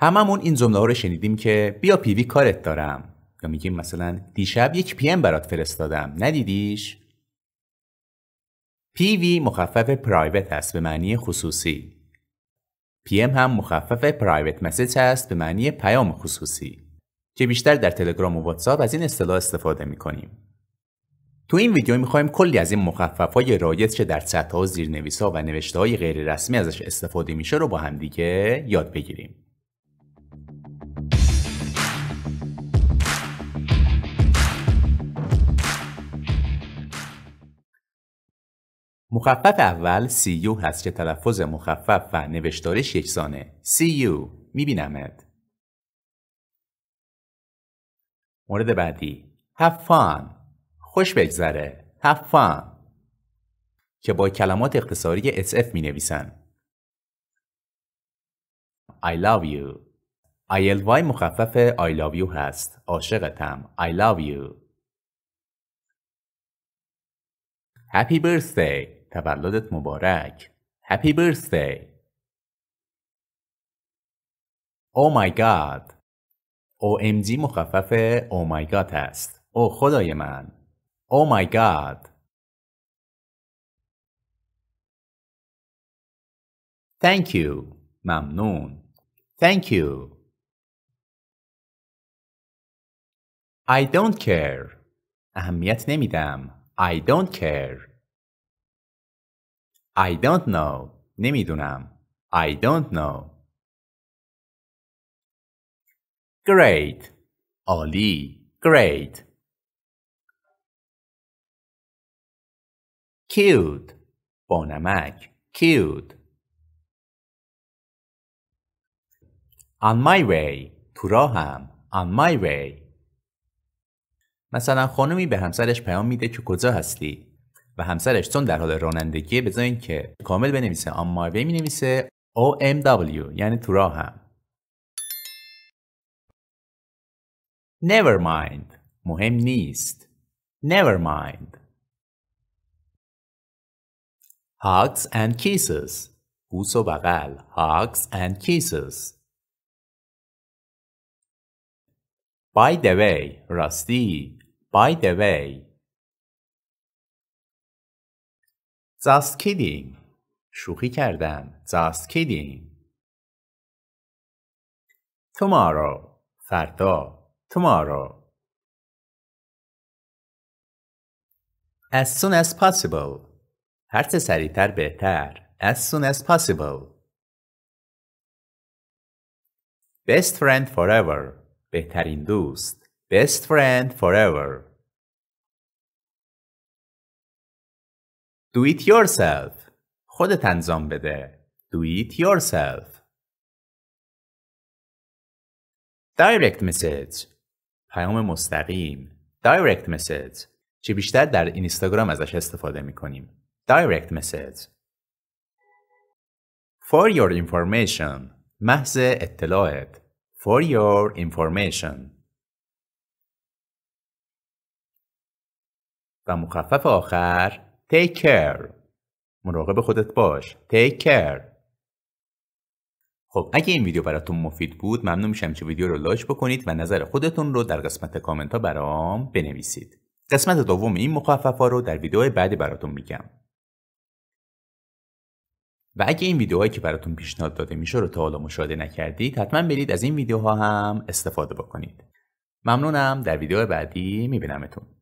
هممون این جمله رو شنیدیم که بیا پیوی کارت دارم یا میگیم مثلا دیشب یک پی ام برات فرستادم ندیدیش پی وی مخفف پرایوت است به معنی خصوصی پی ام هم مخفف پرایوت مسیج است به معنی پیام خصوصی که بیشتر در تلگرام و واتساپ از این اصطلاح استفاده میکنیم تو این ویدیو میخوایم کلی از این مخفف های رایت که در سطح ها زیرنویس ها و نوشته های غیر رسمی ازش استفاده میشه رو با همدیگه یاد بگیریم مخفف اول سی یو هست که تلفظ مخفف و نوشتارش یکسانه. یو میبینمت. مورد بعدی هفان خوش بگذره هفان که با کلمات اختصاری SF می نویسن. I love you ILY مخفف I love you هست. عاشقتم I love you Happy birthday تولدت مبارک Happy birthday Oh my god OMG مخفف Oh my god هست. او oh, خدای من Oh my god Thank you ممنون Thank you I don't care اهمیت نمیدم I don't care I don't know. نمیدونم. I don't know. Great. عالی. Great. Cute. بانمک. Cute. On my way. تو راهم. On my way. مثلا خانمی به همسرش پیام میده که کجا هستی؟ و همسرش چون در حال رانندگی به جای که کامل بنویسه آن مایوی می نویسه OMW یعنی تو Never mind مهم نیست Never mind Hugs and kisses بوس و بغل Hugs and kisses By the way راستی By the way Just kidding. شوخی کردن Just kidding. Tomorrow. فردا. Tomorrow. As soon as possible. هر چه سریعتر بهتر. As soon as possible. Best friend forever. بهترین دوست. Best friend forever. Do it yourself. خودت انجام بده. Do it yourself. Direct message. پیام مستقیم. Direct message. چه بیشتر در اینستاگرام ازش استفاده می کنیم. Direct message. For your information. محض اطلاعت. For your information. و مخفف آخر Take care. مراقب خودت باش. Take care. خب اگه این ویدیو براتون مفید بود ممنون میشم که ویدیو رو لایک بکنید و نظر خودتون رو در قسمت کامنت ها برام بنویسید. قسمت دوم این مخففا رو در ویدیو بعدی براتون میگم. و اگه این ویدیوهایی که براتون پیشنهاد داده میشه رو تا حالا مشاهده نکردید حتما برید از این ویدیوها هم استفاده بکنید. ممنونم در ویدیو بعدی میبینمتون.